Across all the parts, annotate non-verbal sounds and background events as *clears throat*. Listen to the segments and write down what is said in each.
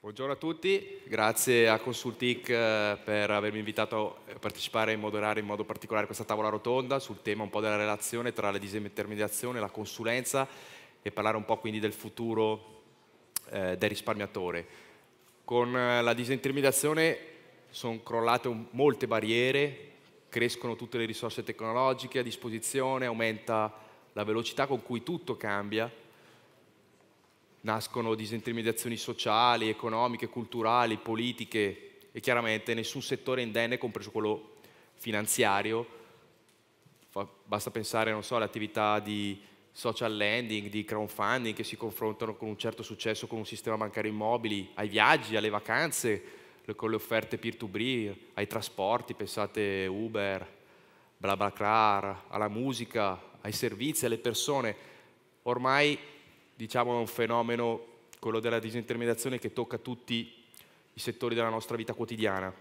Buongiorno a tutti, grazie a Consultic eh, per avermi invitato a partecipare e moderare in modo particolare questa tavola rotonda sul tema un po' della relazione tra la disintermediazione e la consulenza e parlare un po' quindi del futuro eh, del risparmiatore. Con eh, la disintermediazione sono crollate molte barriere, crescono tutte le risorse tecnologiche a disposizione, aumenta la velocità con cui tutto cambia nascono disintermediazioni sociali, economiche, culturali, politiche e chiaramente nessun settore indenne, compreso quello finanziario. Fa, basta pensare, non so, alle attività di social lending, di crowdfunding che si confrontano con un certo successo con un sistema bancario immobili, ai viaggi, alle vacanze, con le offerte peer-to-peer, ai trasporti, pensate Uber, bla BlaBlaCar, alla musica, ai servizi, alle persone. Ormai diciamo, è un fenomeno, quello della disintermediazione, che tocca tutti i settori della nostra vita quotidiana.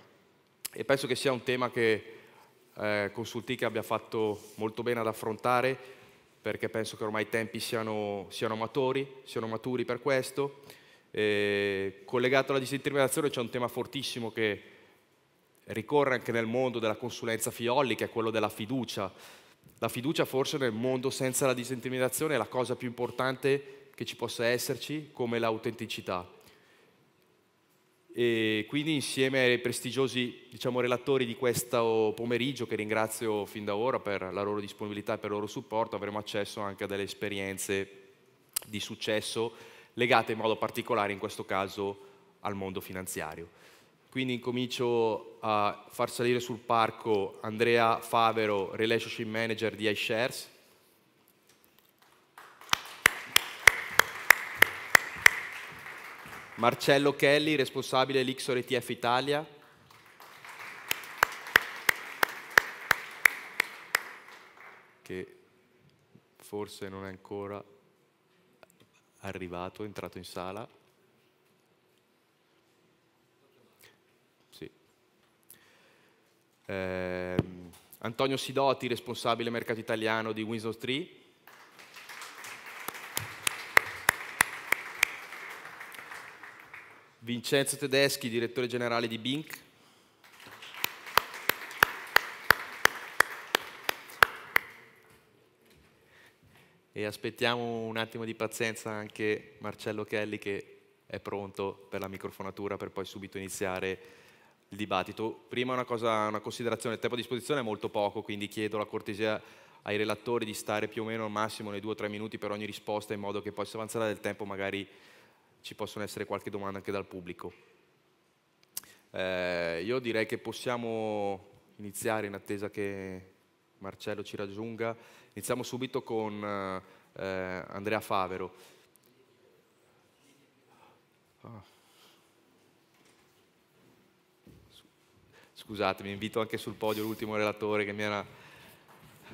E penso che sia un tema che eh, Consultica abbia fatto molto bene ad affrontare, perché penso che ormai i tempi siano, siano maturi, siano maturi per questo. Eh, collegato alla disintermediazione c'è un tema fortissimo che ricorre anche nel mondo della consulenza Fiolli, che è quello della fiducia. La fiducia forse nel mondo senza la disintimidazione è la cosa più importante che ci possa esserci come l'autenticità. E quindi insieme ai prestigiosi diciamo, relatori di questo pomeriggio, che ringrazio fin da ora per la loro disponibilità e per il loro supporto, avremo accesso anche a delle esperienze di successo legate in modo particolare, in questo caso, al mondo finanziario. Quindi incomincio a far salire sul parco Andrea Favero, Relationship Manager di iShares, Marcello Kelly, responsabile Lixor ETF Italia. Che forse non è ancora arrivato, è entrato in sala. Sì. Eh, Antonio Sidoti, responsabile mercato italiano di Windows 3. Vincenzo Tedeschi, direttore generale di Bink. E aspettiamo un attimo di pazienza anche Marcello Kelly che è pronto per la microfonatura per poi subito iniziare il dibattito. Prima una, cosa, una, considerazione, il tempo a disposizione è molto poco, quindi chiedo la cortesia ai relatori di stare più o meno al massimo nei due o tre minuti per ogni risposta in modo che possa avanzare del tempo magari ci possono essere qualche domanda anche dal pubblico. Eh, io direi che possiamo iniziare in attesa che Marcello ci raggiunga. Iniziamo subito con eh, Andrea Favero. Ah. scusatemi, invito anche sul podio l'ultimo relatore che mi era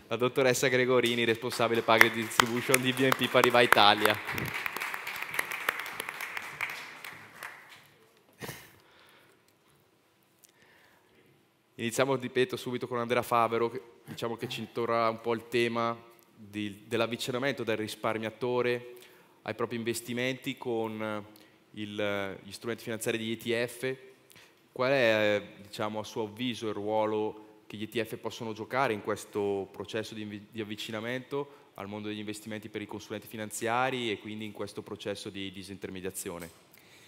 la dottoressa Gregorini, responsabile Pagre Distribution di BNP Paribas Italia. Iniziamo, ripeto, subito con Andrea Favero, che, diciamo che ci intorna un po' il tema di, dell'avvicinamento del risparmiatore ai propri investimenti con eh, il, gli strumenti finanziari degli ETF. Qual è, diciamo, a suo avviso il ruolo che gli ETF possono giocare in questo processo di, di avvicinamento al mondo degli investimenti per i consulenti finanziari e quindi in questo processo di disintermediazione?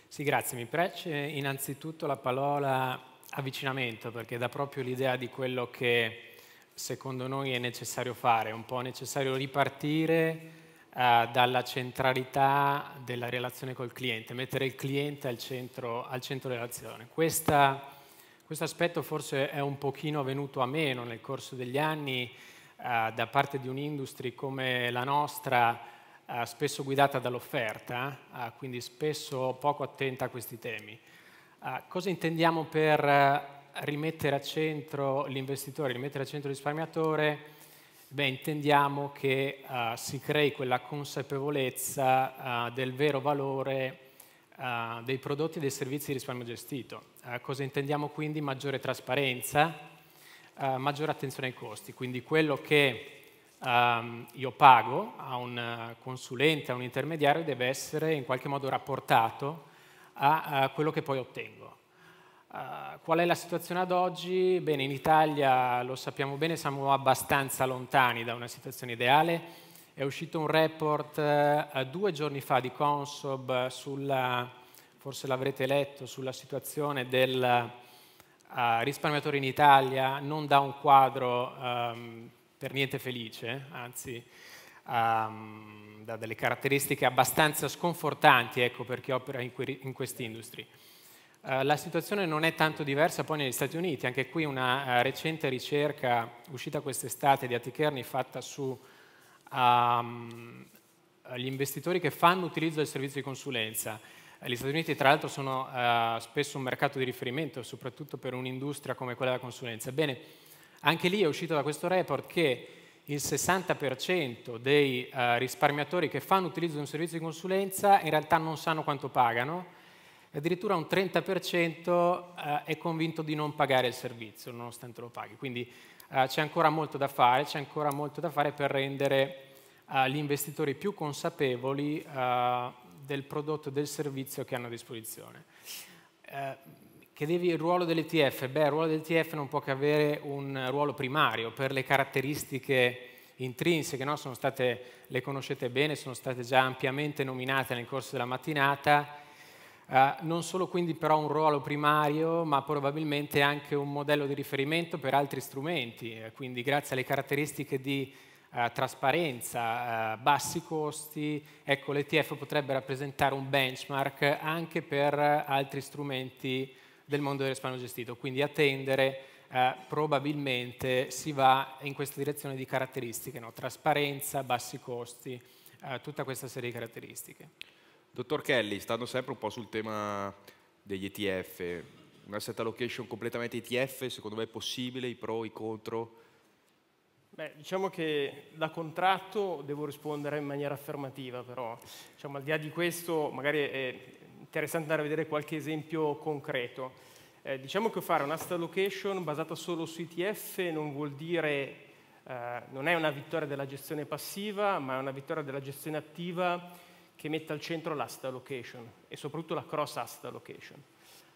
Sì, grazie. Mi prece innanzitutto la parola avvicinamento, perché dà proprio l'idea di quello che secondo noi è necessario fare, è un po' necessario ripartire eh, dalla centralità della relazione col cliente, mettere il cliente al centro, al centro dell'azione. Questa, questo aspetto forse è un pochino venuto a meno nel corso degli anni eh, da parte di un'industria come la nostra, eh, spesso guidata dall'offerta, eh, quindi spesso poco attenta a questi temi. Ah, cosa intendiamo per eh, rimettere a centro l'investitore, rimettere a centro il risparmiatore? Beh, intendiamo che uh, si crei quella consapevolezza uh, del vero valore uh, dei prodotti e dei servizi di risparmio gestito. cosa intendiamo quindi? Maggiore trasparenza, maggiore attenzione ai costi, quindi quello che ehm, io pago a un consulente, a un intermediario, deve essere in qualche modo rapportato a, a quello che poi ottengo. Uh, qual è la situazione ad oggi? Bene, in Italia lo sappiamo bene, siamo abbastanza lontani da una situazione ideale. È uscito un report uh, due giorni fa di Consob sulla, forse l'avrete letto, sulla situazione del uh, risparmiatore in Italia, non da un quadro um, per niente felice, anzi um, ehm, da delle caratteristiche abbastanza sconfortanti ecco, per chi opera in, que in quest'industria. Uh, eh, la situazione non è tanto diversa poi negli Stati Uniti, anche qui una uh, recente ricerca uscita quest'estate di Aticherni fatta su um, gli investitori che fanno utilizzo del servizio di consulenza. Eh, gli Stati Uniti tra l'altro sono uh, spesso un mercato di riferimento, soprattutto per un'industria come quella della consulenza. Bene, anche lì è uscito da questo report che il 60% dei eh, risparmiatori che fanno utilizzo di un servizio di consulenza in realtà non sanno quanto pagano, addirittura un 30% eh, è convinto di non pagare il servizio nonostante lo paghi. Quindi eh, c'è ancora molto da fare, c'è ancora molto da fare per rendere eh, gli investitori più consapevoli eh, del prodotto e del servizio che hanno a disposizione eh, che devi il ruolo dell'ETF, beh il ruolo dell'ETF non può che avere un ruolo primario per le caratteristiche intrinseche, no? state, le conoscete bene, sono state già ampiamente nominate nel corso della mattinata, eh, non solo quindi però un ruolo primario, ma probabilmente anche un modello di riferimento per altri strumenti, eh, quindi grazie alle caratteristiche di eh, trasparenza, eh, bassi costi, ecco l'ETF potrebbe rappresentare un benchmark anche per altri strumenti del mondo dell'espano gestito, quindi attendere eh, probabilmente si va in questa direzione di caratteristiche, no? trasparenza, bassi costi, eh, tutta questa serie di caratteristiche. Dottor Kelly, stando sempre un po' sul tema degli ETF, un asset allocation completamente ETF, secondo me è possibile, i pro, i contro? Beh, diciamo che da contratto devo rispondere in maniera affermativa, però diciamo, al di là di questo magari è interessante andare a vedere qualche esempio concreto. Eh, diciamo che fare un'asset allocation basata solo su ETF non vuol dire, eh, non è una vittoria della gestione passiva, ma è una vittoria della gestione attiva che mette al centro l'asset allocation e soprattutto la cross asset allocation.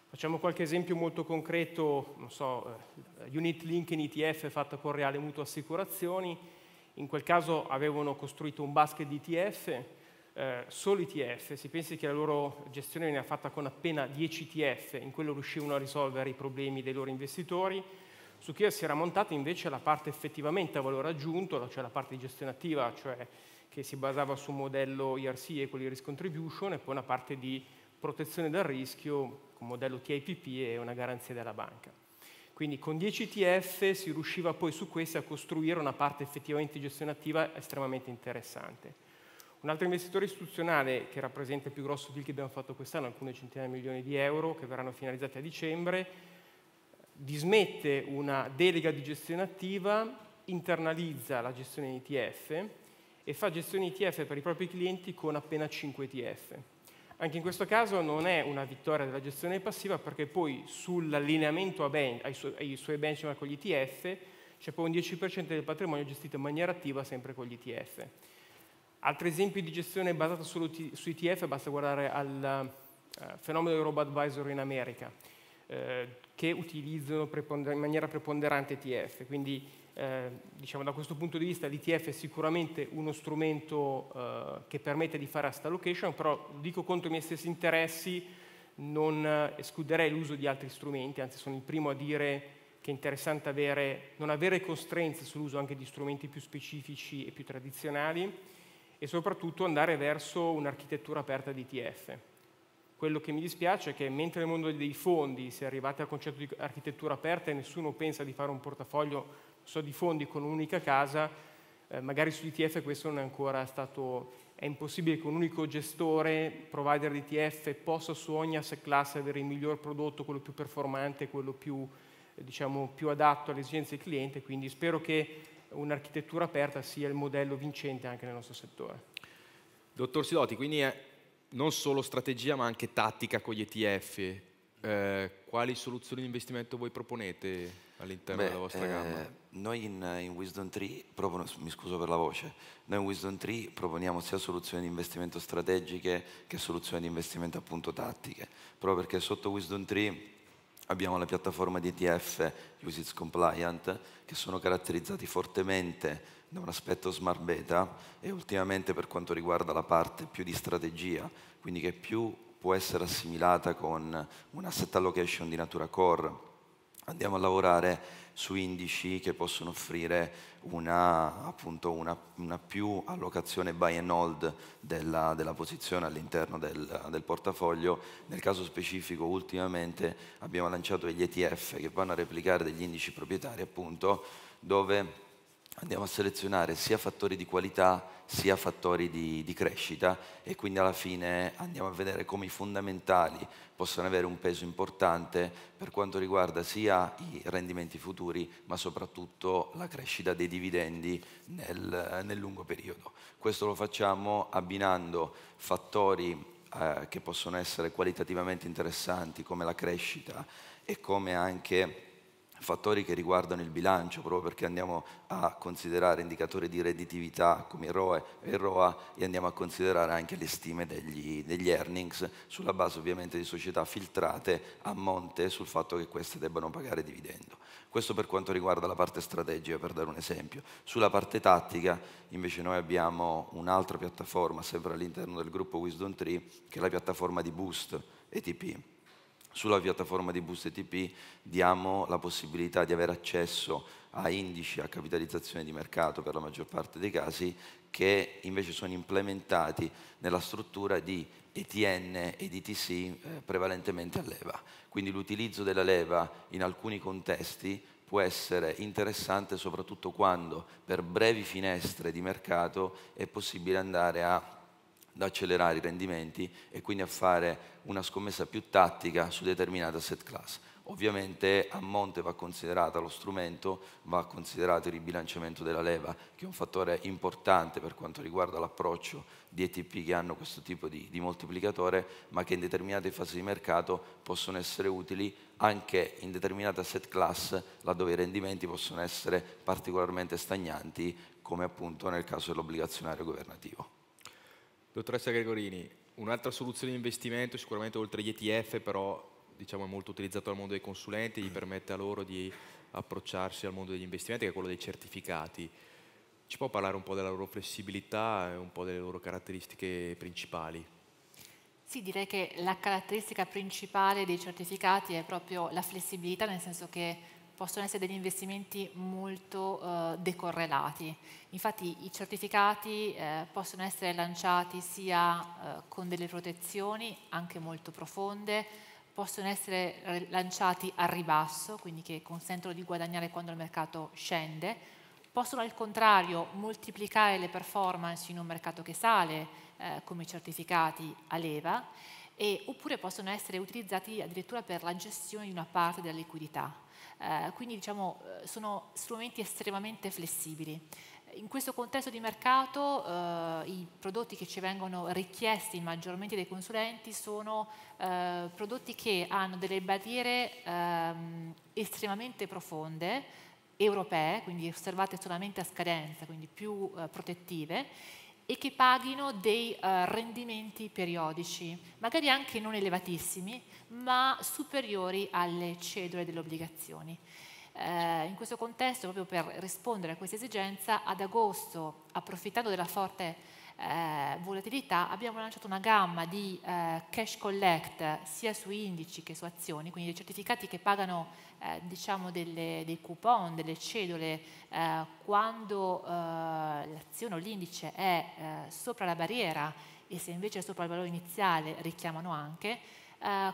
Facciamo qualche esempio molto concreto, non so, eh, unit link in ETF fatta con Reale Mutuo Assicurazioni, in quel caso avevano costruito un basket di ETF eh, solo ITF, si pensi che la loro gestione veniva fatta con appena 10 ITF, in quello riuscivano a risolvere i problemi dei loro investitori, su Kia si era montata invece la parte effettivamente a valore aggiunto, cioè la parte di gestione attiva, cioè che si basava su un modello IRC e quelli Risk Contribution, e poi una parte di protezione dal rischio, un modello TIPP e una garanzia della banca. Quindi con 10 TF si riusciva poi su questi a costruire una parte effettivamente di gestione attiva estremamente interessante. Un altro investitore istituzionale che rappresenta il più grosso deal che abbiamo fatto quest'anno, alcune centinaia di milioni di euro che verranno finalizzati a dicembre, dismette una delega di gestione attiva, internalizza la gestione ETF e fa gestione ETF per i propri clienti con appena 5 ETF. Anche in questo caso non è una vittoria della gestione passiva perché poi sull'allineamento ben, ai, su, ai suoi benchmark con gli ETF c'è poi un 10% del patrimonio gestito in maniera attiva sempre con gli ETF. Altri esempi di gestione basata su ETF, basta guardare al uh, fenomeno del robo advisor in America, uh, che utilizzano in maniera preponderante ETF. Quindi, uh, diciamo, da questo punto di vista, l'ETF è sicuramente uno strumento che permette di fare asset allocation, però dico contro i miei stessi interessi, non escluderei l'uso di altri strumenti, anzi sono il primo a dire che è interessante avere, non avere costrenze sull'uso anche di strumenti più specifici e più tradizionali, e soprattutto andare verso un'architettura aperta di TF. Quello che mi dispiace è che mentre nel mondo dei fondi si è arrivati al concetto di architettura aperta e nessuno pensa di fare un portafoglio so, di fondi con un'unica casa, eh, magari su DTF questo non è ancora stato è impossibile che un unico gestore, provider di ETF, possa su ogni asset class avere il miglior prodotto, quello più performante, quello più, eh, diciamo, più adatto alle esigenze del cliente, quindi spero che un'architettura aperta sia il modello vincente anche nel nostro settore. Dottor Sidoti, quindi è non solo strategia ma anche tattica con gli ETF. Eh, quali soluzioni di investimento voi proponete all'interno Beh, della vostra eh, gamma? Noi in, in Wisdom 3, proprio, mi scuso per la voce, noi in Wisdom 3 proponiamo sia soluzioni di investimento strategiche che soluzioni di investimento appunto tattiche, proprio perché sotto Wisdom 3 abbiamo la piattaforma di ETF Usage Compliant, che sono caratterizzati fortemente da un aspetto smart beta e ultimamente per quanto riguarda la parte più di strategia, quindi che più può essere assimilata con un asset allocation di natura core. Andiamo a lavorare su indici che possono offrire una, appunto, una, una più allocazione buy and hold della, della posizione all'interno del, del, portafoglio. Nel caso specifico ultimamente abbiamo lanciato degli ETF che vanno a replicare degli indici proprietari appunto dove andiamo a selezionare sia fattori di qualità sia fattori di, di, crescita e quindi alla fine andiamo a vedere come i fondamentali possono avere un peso importante per quanto riguarda sia i rendimenti futuri ma soprattutto la crescita dei dividendi nel, nel lungo periodo. Questo lo facciamo abbinando fattori eh, che possono essere qualitativamente interessanti come la crescita e come anche fattori che riguardano il bilancio, proprio perché andiamo a considerare indicatori di redditività come ROE e ROA e andiamo a considerare anche le stime degli, degli earnings sulla base ovviamente di società filtrate a monte sul fatto che queste debbano pagare dividendo. Questo per quanto riguarda la parte strategica, per dare un esempio. Sulla parte tattica, invece, noi abbiamo un'altra piattaforma, sempre all'interno del gruppo Wisdom Tree, che è la piattaforma di Boost ETP sulla piattaforma di Boost ETP diamo la possibilità di avere accesso a indici a capitalizzazione di mercato per la maggior parte dei casi che invece sono implementati nella struttura di ETN e DTC eh, prevalentemente a leva. Quindi l'utilizzo della leva in alcuni contesti può essere interessante soprattutto quando per brevi finestre di mercato è possibile andare a ad accelerare i rendimenti e quindi a fare una scommessa più tattica su determinate asset class. Ovviamente a monte va considerato lo strumento, va considerato il ribilanciamento della leva, che è un fattore importante per quanto riguarda l'approccio di ETP che hanno questo tipo di, di, moltiplicatore, ma che in determinate fasi di mercato possono essere utili anche in determinate asset class laddove i rendimenti possono essere particolarmente stagnanti, come appunto nel caso dell'obbligazionario governativo. Dottoressa Gregorini, un'altra soluzione di investimento sicuramente oltre gli ETF, però diciamo, è molto utilizzato dal mondo dei consulenti, gli permette a loro di approcciarsi al mondo degli investimenti, che è quello dei certificati. Ci può parlare un po' della loro flessibilità e un po' delle loro caratteristiche principali? Sì, direi che la caratteristica principale dei certificati è proprio la flessibilità, nel senso che possono essere degli investimenti molto eh, decorrelati. Infatti i certificati eh, possono essere lanciati sia eh, con delle protezioni anche molto profonde, possono essere lanciati a ribasso, quindi che consentono di guadagnare quando il mercato scende, possono al contrario moltiplicare le performance in un mercato che sale, eh, come i certificati a leva, e, oppure possono essere utilizzati addirittura per la gestione di una parte della liquidità. Eh, quindi diciamo, eh, sono strumenti estremamente flessibili. In questo contesto di mercato eh, i prodotti che ci vengono richiesti maggiormente dai consulenti sono eh, prodotti che hanno delle barriere ehm, estremamente profonde, europee, quindi osservate solamente a scadenza, quindi più eh, protettive, e che paghino dei uh, rendimenti periodici, magari anche non elevatissimi, ma superiori alle cedole delle obbligazioni. Eh, in questo contesto, proprio per rispondere a questa esigenza, ad agosto, approfittando della forte eh, volatilità abbiamo lanciato una gamma di eh, cash collect sia su indici che su azioni, quindi dei certificati che pagano eh, diciamo delle, dei coupon, delle cedole eh, quando eh, l'azione o l'indice è eh, sopra la barriera e se invece è sopra il valore iniziale richiamano anche,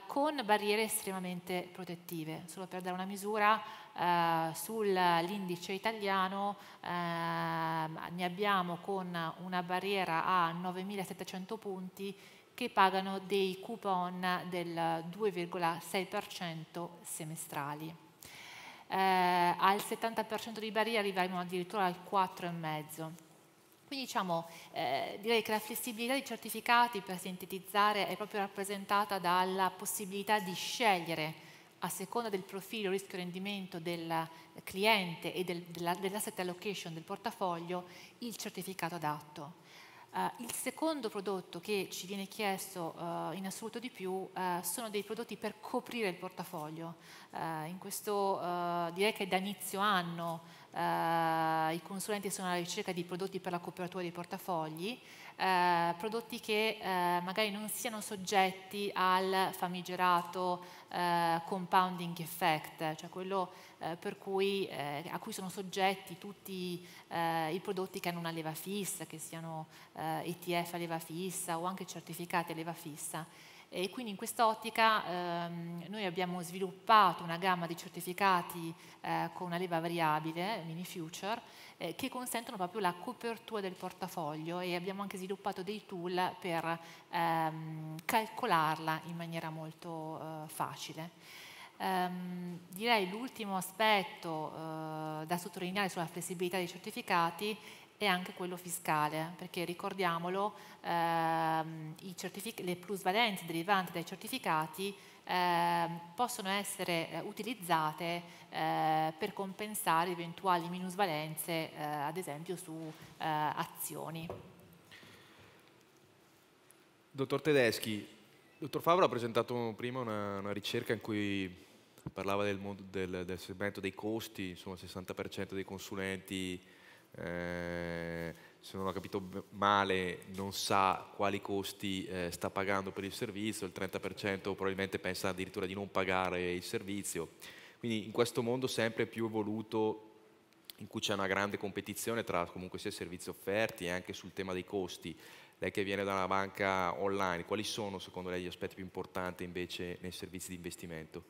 con barriere estremamente protettive. Solo per dare una misura, eh, sull'indice italiano eh, ne abbiamo con una barriera a 9.700 punti che pagano dei coupon del 2,6% semestrali. Eh, al 70% di barriera arriviamo addirittura al 4,5%. Quindi diciamo, eh, direi che la flessibilità dei certificati, per sintetizzare, è proprio rappresentata dalla possibilità di scegliere a seconda del profilo rischio-rendimento del cliente e del, della, dell'asset allocation del portafoglio, il certificato adatto. Uh, il secondo prodotto che ci viene chiesto uh, in assoluto di più uh, sono dei prodotti per coprire il portafoglio. in questo direi che da inizio anno eh, i consulenti sono alla ricerca di prodotti per la copertura dei portafogli, eh, prodotti che eh, magari non siano soggetti al famigerato eh, compounding effect, cioè quello eh, cui, eh, a cui sono soggetti tutti i prodotti che hanno una leva fissa, che siano ETF a leva fissa o anche certificati a leva fissa. E quindi in quest'ottica ehm, noi abbiamo sviluppato una gamma di certificati eh, con una leva variabile, mini future, eh, che consentono proprio la copertura del portafoglio e abbiamo anche sviluppato dei tool per ehm, calcolarla in maniera molto eh, facile. Um, direi l'ultimo aspetto uh, da sottolineare sulla flessibilità dei certificati e anche quello fiscale, perché ricordiamolo, ehm, le plusvalenze derivanti dai certificati ehm, possono essere eh, utilizzate eh, per compensare eventuali minusvalenze, eh, ad esempio su eh, azioni. Dottor Tedeschi, dottor Favaro ha presentato prima una, una ricerca in cui parlava del, del, del segmento dei costi, insomma il 60% dei consulenti eh, se non ho capito male non sa quali costi eh, sta pagando per il servizio, il 30% probabilmente pensa addirittura di non pagare il servizio. Quindi in questo mondo sempre più evoluto in cui c'è una grande competizione tra comunque sia servizi offerti e anche sul tema dei costi. Lei che viene da una banca online, quali sono secondo lei gli aspetti più importanti invece nei servizi di investimento?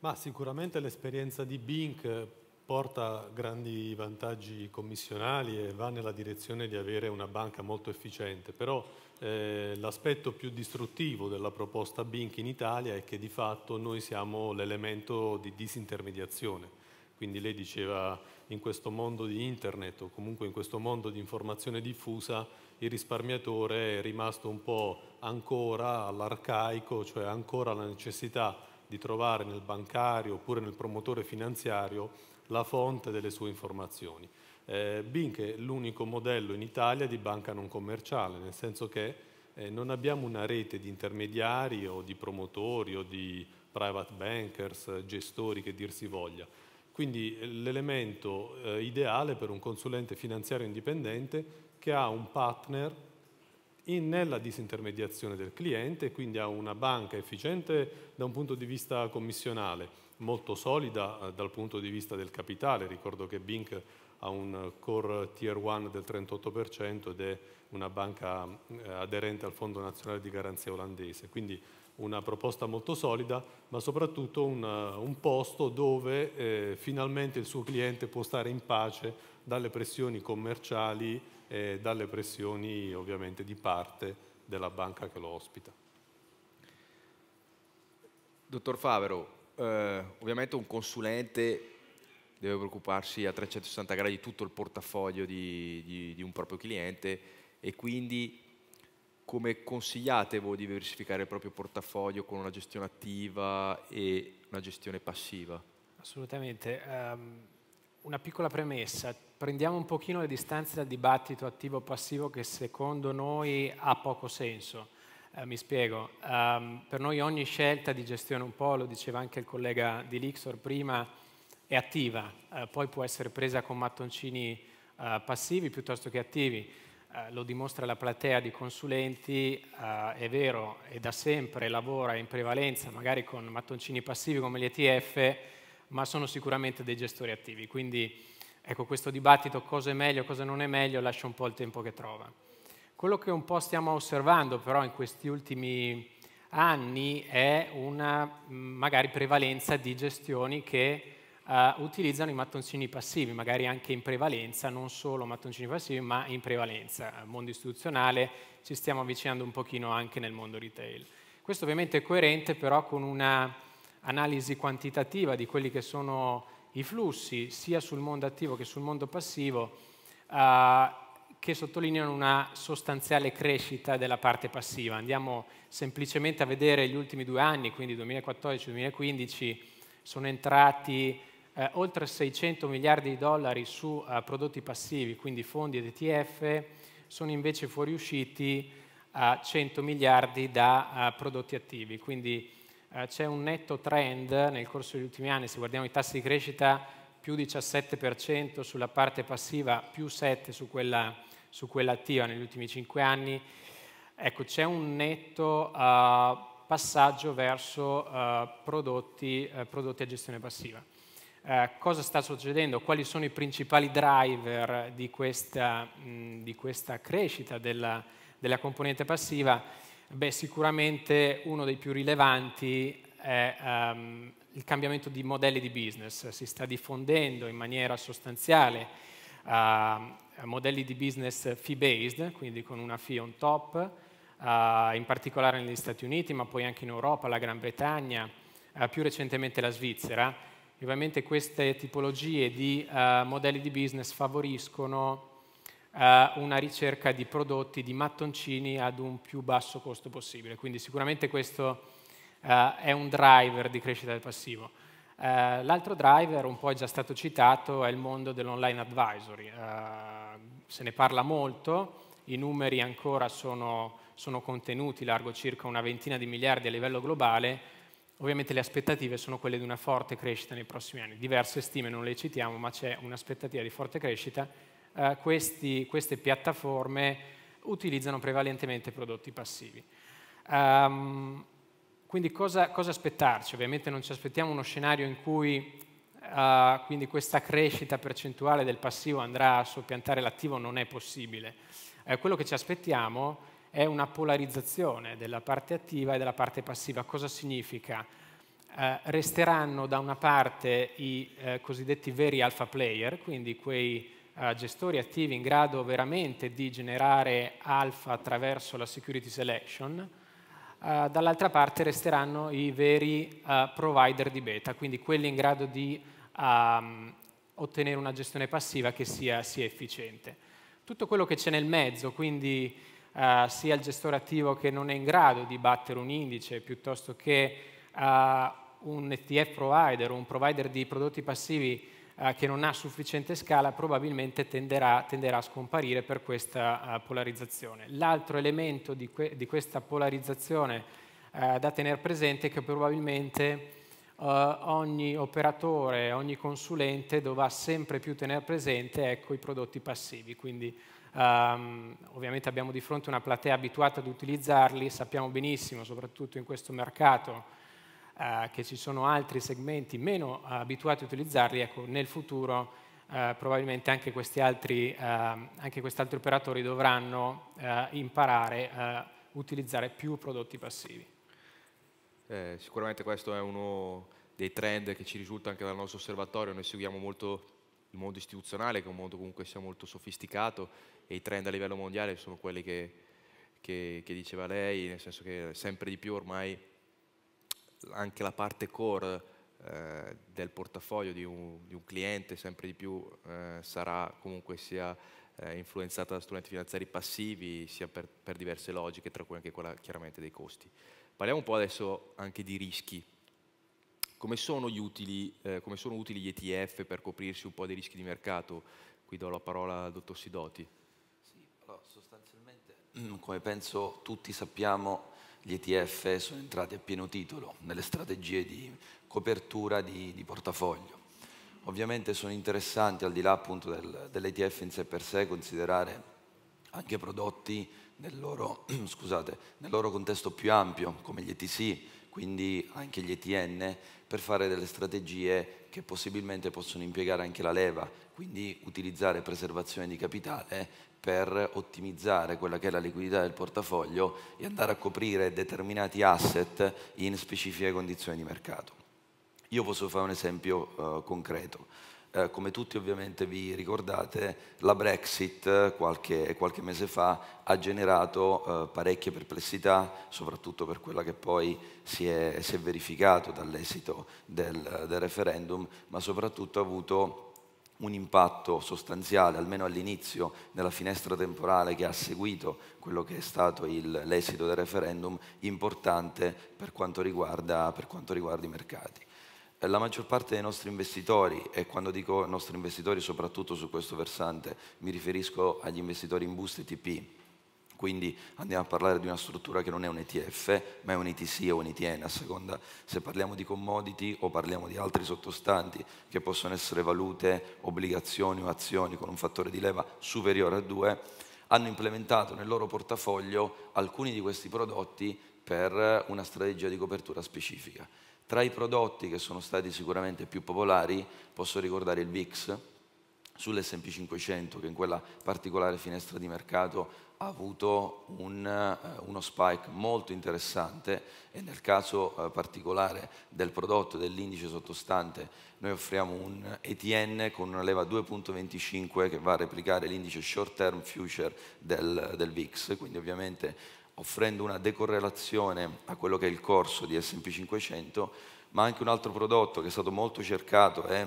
Ma sicuramente l'esperienza di Bink porta grandi vantaggi commissionali e va nella direzione di avere una banca molto efficiente, però eh, l'aspetto più distruttivo della proposta Bink in Italia è che di fatto noi siamo l'elemento di disintermediazione. Quindi lei diceva in questo mondo di internet o comunque in questo mondo di informazione diffusa il risparmiatore è rimasto un po' ancora all'arcaico, cioè ancora la necessità di trovare nel bancario oppure nel promotore finanziario la fonte delle sue informazioni. Eh, Bink è l'unico modello in Italia di banca non commerciale, nel senso che eh, non abbiamo una rete di intermediari o di promotori o di private bankers, gestori che dir si voglia. Quindi eh, l'elemento eh, ideale per un consulente finanziario indipendente che ha un partner in, nella disintermediazione del cliente, quindi ha una banca efficiente da un punto di vista commissionale, molto solida eh, dal punto di vista del capitale, ricordo che Bink ha un core tier 1 del 38% ed è una banca eh, aderente al Fondo Nazionale di Garanzia olandese, quindi una proposta molto solida, ma soprattutto un, eh, un posto dove eh, finalmente il suo cliente può stare in pace dalle pressioni commerciali e dalle pressioni ovviamente di parte della banca che lo ospita. Dottor Favero, eh, ovviamente un consulente deve preoccuparsi a 360 gradi di tutto il portafoglio di, di, di un proprio cliente e quindi come consigliate voi di diversificare il proprio portafoglio con una gestione attiva e una gestione passiva? Assolutamente. Um, una piccola premessa, prendiamo un pochino le distanze dal dibattito attivo-passivo che secondo noi ha poco senso. Eh, mi spiego, um, per noi ogni scelta di gestione un po', lo diceva anche il collega di Lixor prima, è attiva, eh, poi può essere presa con mattoncini eh, passivi piuttosto che attivi. Eh, lo dimostra la platea di consulenti, eh, è vero, e da sempre lavora in prevalenza magari con mattoncini passivi come gli ETF, ma sono sicuramente dei gestori attivi. Quindi ecco, questo dibattito cosa è meglio, cosa non è meglio, lascia un po' il tempo che trova. Quello che un po' stiamo osservando però in questi ultimi anni è una mm, magari prevalenza di gestioni che eh, utilizzano i mattoncini passivi, magari anche in prevalenza, non solo mattoncini passivi, ma in prevalenza. Al mondo istituzionale ci stiamo avvicinando un pochino anche nel mondo retail. Questo ovviamente è coerente però con una analisi quantitativa di quelli che sono i flussi sia sul mondo attivo che sul mondo passivo. Eh, che sottolineano una sostanziale crescita della parte passiva. Andiamo semplicemente a vedere gli ultimi due anni, quindi 2014-2015, sono entrati eh, oltre 600 miliardi di dollari su eh, prodotti passivi, quindi fondi ed ETF, sono invece fuoriusciti eh, 100 miliardi da eh, prodotti attivi. Quindi eh, c'è un netto trend nel corso degli ultimi anni, se guardiamo i tassi di crescita, più 17%, sulla parte passiva più 7% su quella, su quella attiva negli ultimi 5 anni. Ecco, c'è un netto uh, passaggio verso uh, prodotti, uh, prodotti, a gestione passiva. cosa sta succedendo? Quali sono i principali driver di questa, mh, di questa crescita della, della componente passiva? Beh, sicuramente uno dei più rilevanti è, um, il cambiamento di modelli di business, si sta diffondendo in maniera sostanziale a eh, modelli di business fee-based, quindi con una fee on top, eh, in particolare negli Stati Uniti, ma poi anche in Europa, la Gran Bretagna, eh, più recentemente la Svizzera. Ovviamente queste tipologie di modelli di business favoriscono una ricerca di prodotti, di mattoncini ad un più basso costo possibile. Quindi sicuramente questo eh, è un driver di crescita del passivo. Eh, l'altro driver, un po' è già stato citato, è il mondo dell'online advisory. Eh, se ne parla molto, i numeri ancora sono, sono contenuti, largo circa una ventina di miliardi a livello globale, Ovviamente le aspettative sono quelle di una forte crescita nei prossimi anni. Diverse stime, non le citiamo, ma c'è un'aspettativa di forte crescita. Eh, questi, queste piattaforme utilizzano prevalentemente prodotti passivi. Um, quindi cosa, cosa aspettarci? Ovviamente non ci aspettiamo uno scenario in cui Uh, questa crescita percentuale del passivo andrà a soppiantare l'attivo non è possibile. Eh, quello che ci aspettiamo è una polarizzazione della parte attiva e della parte passiva. Cosa significa? Eh, resteranno da una parte i eh, cosiddetti veri alpha player, quindi quei eh, gestori attivi in grado veramente di generare alpha attraverso la security selection, Uh, dall'altra parte resteranno i veri uh, provider di beta, quindi quelli in grado di um, ottenere una gestione passiva che sia, sia efficiente. Tutto quello che c'è nel mezzo, quindi uh, sia il gestore attivo che non è in grado di battere un indice, piuttosto che un ETF provider un provider di prodotti passivi eh, che non ha sufficiente scala probabilmente tenderà, tenderà a scomparire per questa eh, polarizzazione. L'altro elemento di, que di, questa polarizzazione eh, da tenere presente è che probabilmente ogni operatore, ogni consulente dovrà sempre più tenere presente ecco, i prodotti passivi, quindi Um, ovviamente abbiamo di fronte una platea abituata ad utilizzarli, sappiamo benissimo, soprattutto in questo mercato, eh, che ci sono altri segmenti meno eh, abituati a utilizzarli, ecco, nel futuro eh, probabilmente anche questi, altri, eh, anche questi, altri, operatori dovranno eh, imparare a utilizzare più prodotti passivi. sicuramente questo è uno dei trend che ci risulta anche dal nostro osservatorio, noi seguiamo molto il mondo istituzionale, che è un mondo comunque sia molto sofisticato, e i trend a livello mondiale sono quelli che, che, che, diceva lei, nel senso che sempre di più ormai anche la parte core eh, del portafoglio di un, di un, cliente sempre di più eh, sarà comunque sia eh, influenzata da strumenti finanziari passivi, sia per, per diverse logiche, tra cui anche quella chiaramente dei costi. Parliamo un po' adesso anche di rischi. Come sono, utili, eh, come sono, utili, gli ETF per coprirsi un po' dei rischi di mercato? Qui do la parola al dottor Sidoti. Sì, allora, sostanzialmente, come penso tutti sappiamo, gli ETF sono entrati a pieno titolo nelle strategie di copertura di, di portafoglio. Ovviamente sono interessanti, al di là appunto del, dell'ETF in sé per sé, considerare anche prodotti nel loro, *clears throat* scusate, nel loro contesto più ampio, come gli ETC, quindi anche gli ETN, per fare delle strategie che possibilmente possono impiegare anche la leva, quindi utilizzare preservazione di capitale per ottimizzare quella che è la liquidità del portafoglio e andare a coprire determinati asset in specifiche condizioni di mercato. Io posso fare un esempio eh, concreto. Eh, come tutti ovviamente vi ricordate, la Brexit qualche, qualche mese fa ha generato eh, parecchie perplessità, soprattutto per quella che poi si è, si è verificato dall'esito del, del referendum, ma soprattutto ha avuto un impatto sostanziale, almeno all'inizio, nella finestra temporale che ha seguito quello che è stato il, l'esito del referendum, importante per quanto, riguarda, per quanto riguarda i mercati. Eh, la maggior parte dei nostri investitori, e quando dico nostri investitori soprattutto su questo versante, mi riferisco agli investitori in Boost e TP, quindi andiamo a parlare di una struttura che non è un ETF, ma è un ETC o un ETN, a seconda se parliamo di commodity o parliamo di altri sottostanti che possono essere valute, obbligazioni o azioni con un fattore di leva superiore a 2, hanno implementato nel loro portafoglio alcuni di questi prodotti per una strategia di copertura specifica. Tra i prodotti che sono stati sicuramente più popolari posso ricordare il VIX, sull'S&P500 che in quella particolare finestra di mercato ha avuto un, eh, uno spike molto interessante e nel caso eh, particolare del prodotto dell'indice sottostante noi offriamo un ETN con una leva 2.25 che va a replicare l'indice short term future del, del VIX, quindi ovviamente offrendo una decorrelazione a quello che è il corso di S&P 500, ma anche un altro prodotto che è stato molto cercato e eh,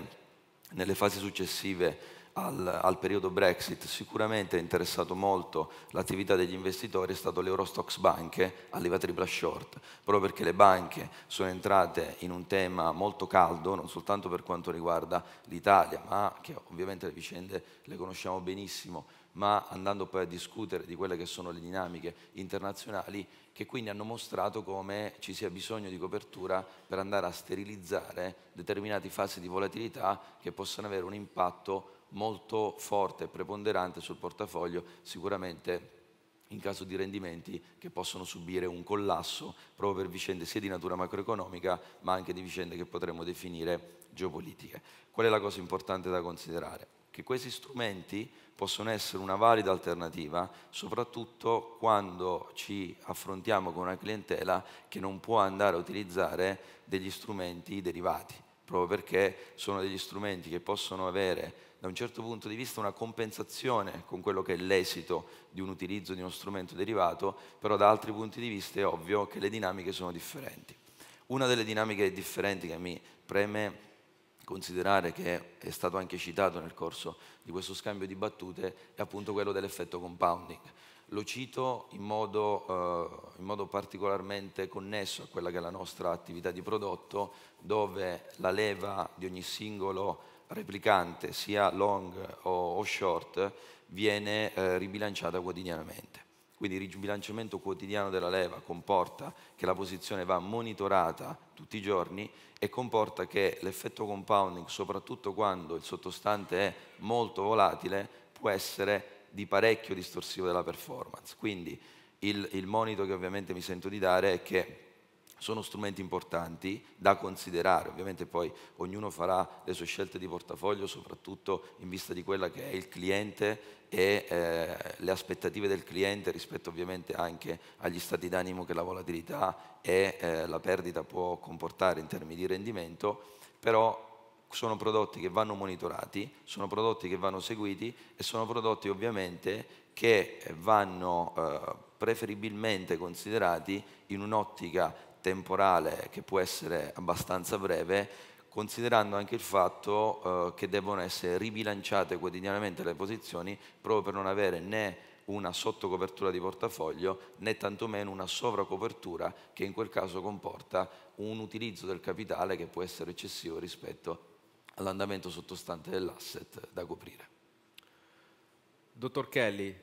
nelle fasi successive al, al, periodo Brexit sicuramente ha interessato molto l'attività degli investitori è stato l'Eurostox Banche a leva tripla short, proprio perché le banche sono entrate in un tema molto caldo, non soltanto per quanto riguarda l'Italia, ma che ovviamente le vicende le conosciamo benissimo, ma andando poi a discutere di quelle che sono le dinamiche internazionali, che quindi hanno mostrato come ci sia bisogno di copertura per andare a sterilizzare determinate fasi di volatilità che possano avere un impatto molto forte e preponderante sul portafoglio, sicuramente in caso di rendimenti che possono subire un collasso proprio per vicende sia di natura macroeconomica ma anche di vicende che potremmo definire geopolitiche. Qual è la cosa importante da considerare? Che questi strumenti possono essere una valida alternativa soprattutto quando ci affrontiamo con una clientela che non può andare a utilizzare degli strumenti derivati proprio perché sono degli strumenti che possono avere da un certo punto di vista una compensazione con quello che è l'esito di un utilizzo di uno strumento derivato, però da altri punti di vista è ovvio che le dinamiche sono differenti. Una delle dinamiche differenti che mi preme considerare, che è stato anche citato nel corso di questo scambio di battute, è appunto quello dell'effetto compounding lo cito in modo, eh, in modo, particolarmente connesso a quella che è la nostra attività di prodotto, dove la leva di ogni singolo replicante, sia long o, o short, viene eh, ribilanciata quotidianamente. Quindi il ribilanciamento quotidiano della leva comporta che la posizione va monitorata tutti i giorni e comporta che l'effetto compounding, soprattutto quando il sottostante è molto volatile, può essere di parecchio distorsivo della performance. Quindi il, il monito che ovviamente mi sento di dare è che sono strumenti importanti da considerare, ovviamente poi ognuno farà le sue scelte di portafoglio, soprattutto in vista di quella che è il cliente e eh, le aspettative del cliente rispetto ovviamente anche agli stati d'animo che la volatilità e eh, la perdita può comportare in termini di rendimento, però sono prodotti che vanno monitorati, sono prodotti che vanno seguiti e sono prodotti ovviamente che eh, vanno eh, preferibilmente considerati in un'ottica temporale che può essere abbastanza breve, considerando anche il fatto eh, che devono essere ribilanciate quotidianamente le posizioni proprio per non avere né una sottocopertura di portafoglio né tantomeno una sovracopertura che in quel caso comporta un utilizzo del capitale che può essere eccessivo rispetto all'andamento sottostante dell'asset da coprire. Dottor Kelly,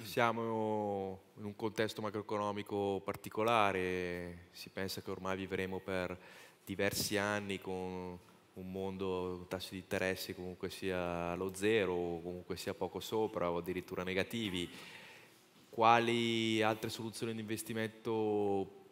mm. siamo in un contesto macroeconomico particolare, si pensa che ormai vivremo per diversi anni con un mondo, un tassi di interessi comunque sia allo zero, o comunque sia poco sopra o addirittura negativi. Quali altre soluzioni di investimento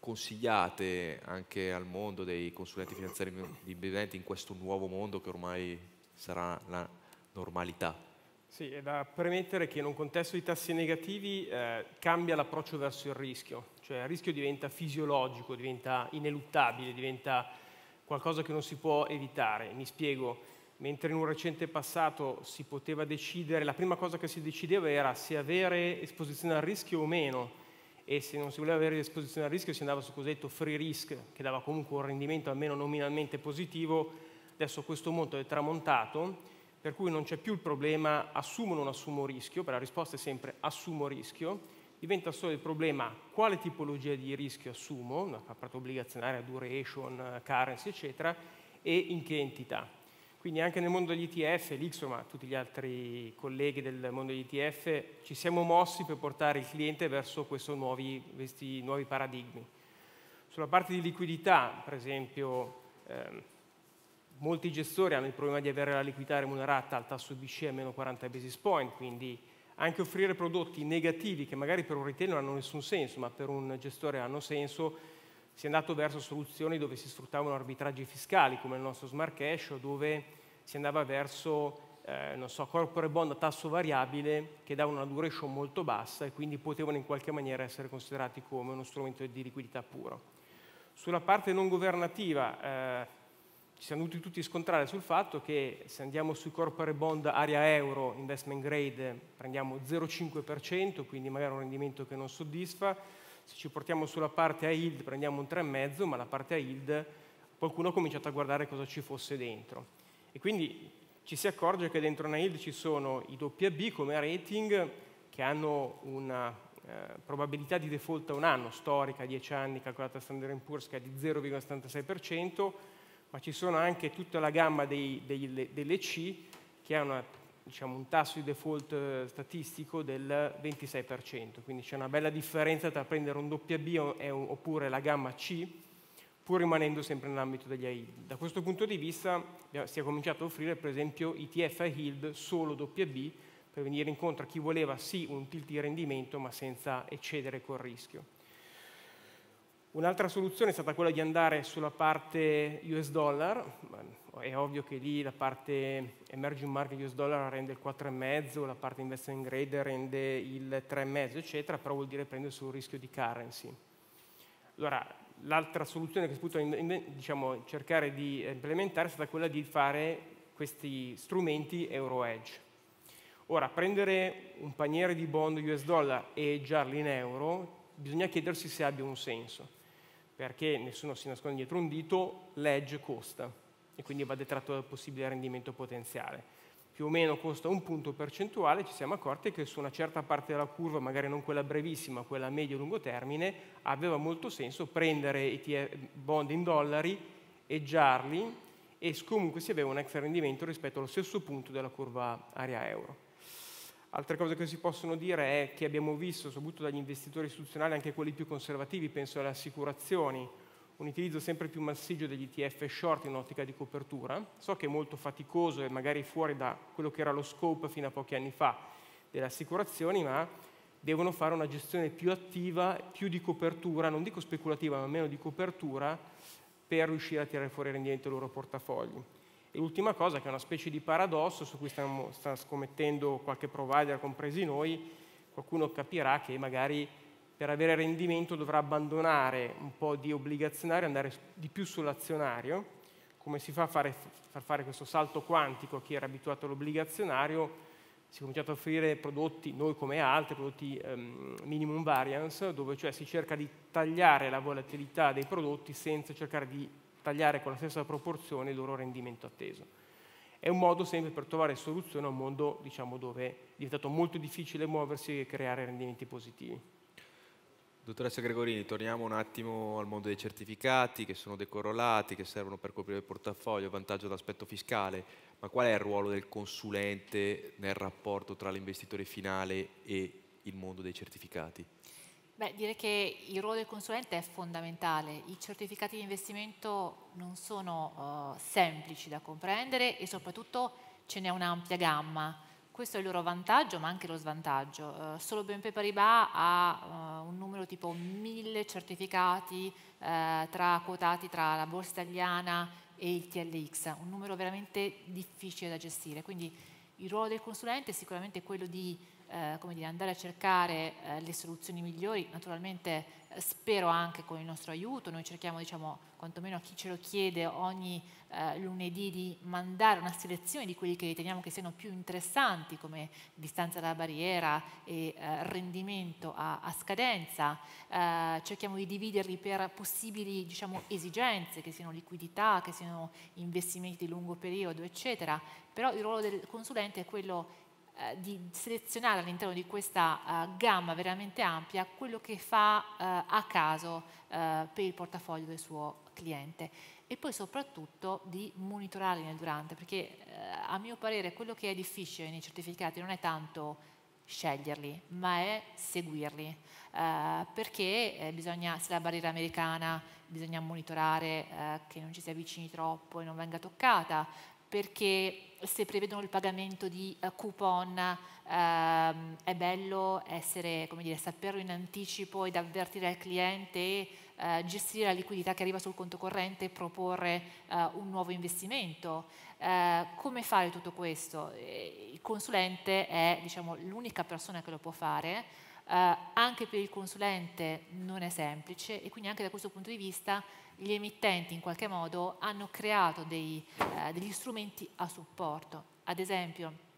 consigliate anche al mondo dei consulenti finanziari di investimenti in questo nuovo mondo che ormai sarà la normalità? Sì, è da premettere che in un contesto di tassi negativi eh, cambia l'approccio verso il rischio, cioè il rischio diventa fisiologico, diventa ineluttabile, diventa qualcosa che non si può evitare. Mi spiego, mentre in un recente passato si poteva decidere, la prima cosa che si decideva era se avere esposizione al rischio o meno, e se non si voleva avere l'esposizione al rischio si andava sul cosiddetto free risk, che dava comunque un rendimento almeno nominalmente positivo. Adesso questo monto è tramontato, per cui non c'è più il problema assumo o non assumo rischio, per la risposta è sempre assumo rischio, diventa solo il problema quale tipologia di rischio assumo, una parte obbligazionaria, duration, currency, eccetera, e in che entità. Quindi anche nel mondo degli ETF, l'Ixo, ma tutti gli altri colleghi del mondo degli ETF, ci siamo mossi per portare il cliente verso nuovi, questi nuovi paradigmi. Sulla parte di liquidità, per esempio, ehm, molti gestori hanno il problema di avere la liquidità remunerata al tasso BC a meno 40 basis point, quindi anche offrire prodotti negativi che magari per un retail non hanno nessun senso, ma per un gestore hanno senso, si è andato verso soluzioni dove si sfruttavano arbitraggi fiscali, come il nostro smart cash, o dove si andava verso, eh, non so, corporate bond a tasso variabile, che davano una duration molto bassa e quindi potevano in qualche maniera essere considerati come uno strumento di liquidità puro. Sulla parte non governativa, eh, ci siamo dovuti tutti scontrare sul fatto che se andiamo sui corporate bond area euro, investment grade, prendiamo 0,5%, quindi magari un rendimento che non soddisfa, se ci portiamo sulla parte a yield prendiamo un 3,5, ma la parte a yield qualcuno ha cominciato a guardare cosa ci fosse dentro. E quindi ci si accorge che dentro una yield ci sono i WB come rating che hanno una eh, probabilità di default a un anno, storica, 10 anni, calcolata da Standard Poor's che è di 0,76%, ma ci sono anche tutta la gamma dei, dei, delle C che ha una diciamo, un tasso di default eh, statistico del 26%, quindi c'è una bella differenza tra prendere un WB oppure la gamma C, pur rimanendo sempre nell'ambito degli AID. Da questo punto di vista si è cominciato a offrire per esempio ETF a yield solo WB per venire incontro a chi voleva sì un tilt di rendimento ma senza eccedere col rischio. Un'altra soluzione è stata quella di andare sulla parte US dollar, è ovvio che lì la parte emerging market US dollar rende il 4,5, la parte investment grade rende il 3,5, eccetera, però vuol dire prendere sul rischio di currency. Allora, l'altra soluzione che si è diciamo, cercare di implementare è stata quella di fare questi strumenti euro hedge. Ora, prendere un paniere di bond US dollar e hedgearli in euro, bisogna chiedersi se abbia un senso, perché nessuno si nasconde dietro un dito, l'edge costa e quindi va detratto dal possibile rendimento potenziale. Più o meno costa un punto percentuale, ci siamo accorti che su una certa parte della curva, magari non quella brevissima, quella a medio-lungo termine, aveva molto senso prendere i bond in dollari, e eggiarli e comunque si aveva un ex rendimento rispetto allo stesso punto della curva area euro. Altre cose che si possono dire è che abbiamo visto, soprattutto dagli investitori istituzionali, anche quelli più conservativi, penso alle assicurazioni, un utilizzo sempre più massiccio degli ETF short in ottica di copertura. So che è molto faticoso e magari fuori da quello che era lo scope fino a pochi anni fa delle assicurazioni, ma devono fare una gestione più attiva, più di copertura, non dico speculativa, ma meno di copertura, per riuscire a tirare fuori il rendimento dei loro portafogli. E l'ultima cosa, che è una specie di paradosso su cui stiamo, sta scommettendo qualche provider, compresi noi, qualcuno capirà che magari per avere rendimento dovrà abbandonare un po' di obbligazionario e andare di più sull'azionario. Come si fa a fare, far fare questo salto quantico a chi era abituato all'obbligazionario? Si è cominciato a offrire prodotti, noi come altri, prodotti um, minimum variance, dove cioè si cerca di tagliare la volatilità dei prodotti senza cercare di tagliare con la stessa proporzione il loro rendimento atteso. È un modo sempre per trovare soluzione a un mondo diciamo, dove è diventato molto difficile muoversi e creare rendimenti positivi. Dottoressa Gregorini, torniamo un attimo al mondo dei certificati che sono decorrelati, che servono per coprire il portafoglio, vantaggio dall'aspetto fiscale, ma qual è il ruolo del consulente nel rapporto tra l'investitore finale e il mondo dei certificati? Beh, direi che il ruolo del consulente è fondamentale. I certificati di investimento non sono uh, semplici da comprendere e soprattutto ce n'è un'ampia gamma. Questo è il loro vantaggio, ma anche lo svantaggio. Uh, solo BNP Paribas ha uh, un numero tipo 1000 certificati uh, tra, quotati tra la borsa italiana e il TLX, un numero veramente difficile da gestire. Quindi il ruolo del consulente è sicuramente quello di eh, dire, andare a cercare eh, le soluzioni migliori, naturalmente eh, spero anche con il nostro aiuto, noi cerchiamo diciamo, quantomeno a chi ce lo chiede ogni eh, lunedì di mandare una selezione di quelli che riteniamo che siano più interessanti come distanza dalla barriera e eh, rendimento a, a scadenza, eh, cerchiamo di dividerli per possibili diciamo, esigenze che siano liquidità, che siano investimenti di lungo periodo eccetera, però il ruolo del consulente è quello eh, di selezionare all'interno di questa uh, gamma veramente ampia quello che fa uh, a caso uh, per il portafoglio del suo cliente e poi soprattutto di monitorarli nel durante, perché a mio parere quello che è difficile nei certificati non è tanto sceglierli, ma è seguirli, perché bisogna, se la barriera americana bisogna monitorare che non ci si avvicini troppo e non venga toccata, perché se prevedono il pagamento di uh, coupon uh, è bello essere, dire, saperlo in anticipo ed avvertire il cliente e uh, gestire la liquidità che arriva sul conto corrente e proporre eh, un nuovo investimento. come fare tutto questo? Il consulente è diciamo, l'unica persona che lo può fare. anche per il consulente non è semplice e quindi anche da questo punto di vista gli emittenti in qualche modo hanno creato dei, eh, degli strumenti a supporto. Ad esempio,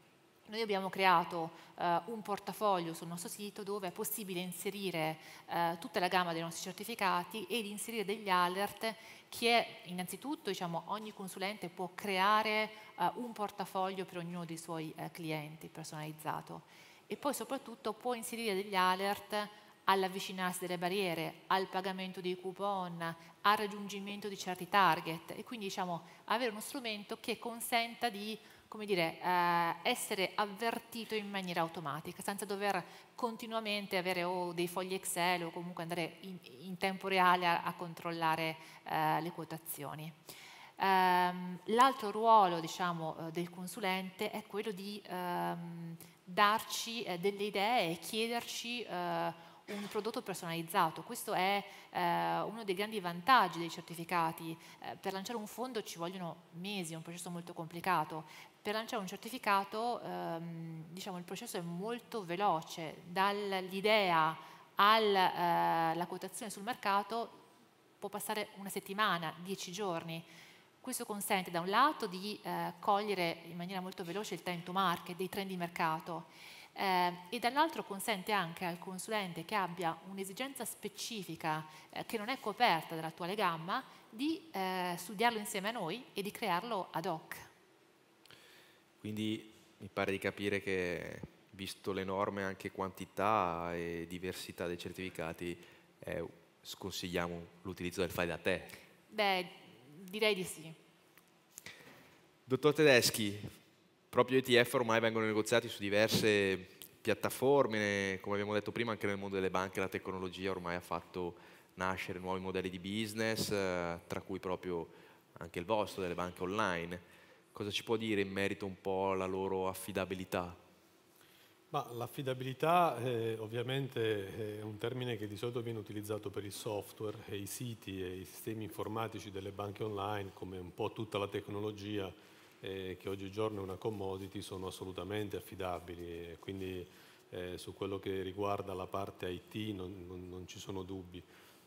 noi abbiamo creato eh, un portafoglio sul nostro sito dove è possibile inserire eh, tutta la gamma dei nostri certificati ed inserire degli alert che innanzitutto diciamo, ogni consulente può creare eh, un portafoglio per ognuno dei suoi eh, clienti personalizzato e poi soprattutto può inserire degli alert all'avvicinarsi delle barriere, al pagamento dei coupon, al raggiungimento di certi target e quindi diciamo, avere uno strumento che consenta di dire, eh, essere avvertito in maniera automatica, senza dover continuamente avere o dei fogli Excel o comunque andare in, in tempo reale a, a controllare eh, le quotazioni. Ehm, l'altro ruolo diciamo, eh, del consulente è quello di ehm, darci eh, delle idee e chiederci eh, un prodotto personalizzato. Questo è eh, uno dei grandi vantaggi dei certificati. Eh, per lanciare un fondo ci vogliono mesi, è un processo molto complicato. Per lanciare un certificato ehm, diciamo, il processo è molto veloce, dall'idea alla eh, quotazione sul mercato può passare una settimana, dieci giorni. Questo consente da un lato di eh, cogliere in maniera molto veloce il time to market, dei trend di mercato eh, e dall'altro consente anche al consulente che abbia un'esigenza specifica eh, che non è coperta dall'attuale gamma di eh, studiarlo insieme a noi e di crearlo ad hoc. Quindi mi pare di capire che visto l'enorme anche quantità e diversità dei certificati eh, sconsigliamo l'utilizzo del fai da te. Beh, direi di sì. Dottor Tedeschi, proprio ETF ormai vengono negoziati su diverse piattaforme, come abbiamo detto prima anche nel mondo delle banche la tecnologia ormai ha fatto nascere nuovi modelli di business, eh, tra cui proprio anche il vostro, delle banche online. Cosa ci può dire in merito un po' alla loro affidabilità? l'affidabilità eh, ovviamente è un termine che di solito viene utilizzato per il software e i siti e i sistemi informatici delle banche online, come un po' tutta la tecnologia eh, che oggigiorno è una commodity sono assolutamente affidabili quindi eh, su quello che riguarda la parte IT non, non, non ci sono dubbi.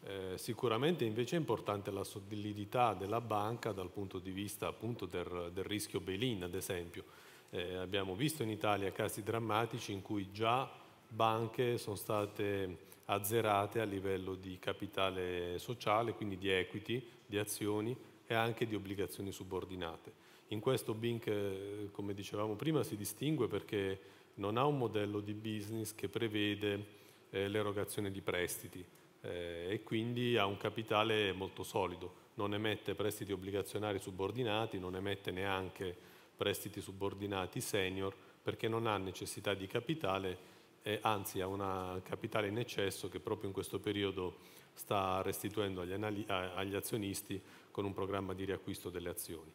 Eh, sicuramente invece è importante la solidità della banca dal punto di vista appunto del, del rischio bail-in ad esempio. Eh, abbiamo visto in Italia casi drammatici in cui già banche sono state azzerate a livello di capitale sociale, quindi di equity, di azioni e anche di obbligazioni subordinate. In questo Bink, eh, come dicevamo prima, si distingue perché non ha un modello di business che prevede eh, l'erogazione di prestiti eh, e quindi ha un capitale molto solido, non emette prestiti obbligazionari subordinati, non emette neanche prestiti subordinati senior perché non ha necessità di capitale, eh, anzi ha un capitale in eccesso che proprio in questo periodo sta restituendo agli, agli azionisti con un programma di riacquisto delle azioni.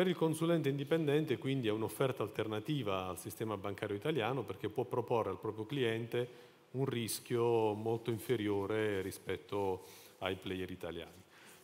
Per il consulente indipendente quindi è un'offerta alternativa al sistema bancario italiano perché può proporre al proprio cliente un rischio molto inferiore rispetto ai player italiani.